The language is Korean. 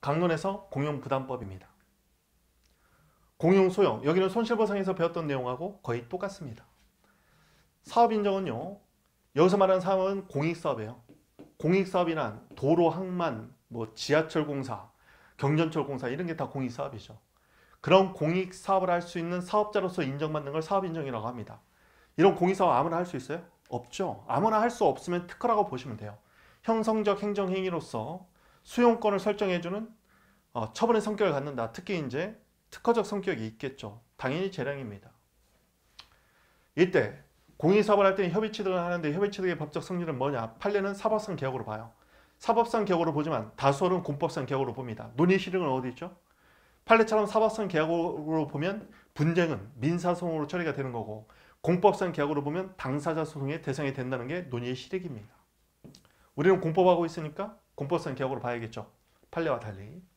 강론에서 공용부담법입니다. 공용소형, 여기는 손실보상에서 배웠던 내용하고 거의 똑같습니다. 사업인정은요, 여기서 말하는 사업은 공익사업이에요. 공익사업이란 도로, 항만, 뭐 지하철공사, 경전철공사 이런 게 다 공익사업이죠. 그런 공익사업을 할 수 있는 사업자로서 인정받는 걸 사업인정이라고 합니다. 이런 공익사업 아무나 할 수 있어요? 없죠. 아무나 할 수 없으면 특허라고 보시면 돼요. 형성적 행정행위로서 수용권을 설정해주는 어, 처분의 성격을 갖는다. 특히 이제 특허적 성격이 있겠죠. 당연히 재량입니다. 이때 공익사업을 할 때는 협의취득을 하는데 협의취득의 법적 성질은 뭐냐? 판례는 사법상 개혁으로 봐요. 사법상 개혁으로 보지만 다수는 공법상 개혁으로 봅니다. 논의 실행은 어디 있죠? 판례처럼 사법상 개혁으로 보면 분쟁은 민사소송으로 처리가 되는 거고 공법상 개혁으로 보면 당사자 소송의 대상이 된다는 게 논의의 실익입니다. 우리는 공법하고 있으니까 공법상 기억으로 봐야겠죠. 판례와 달리.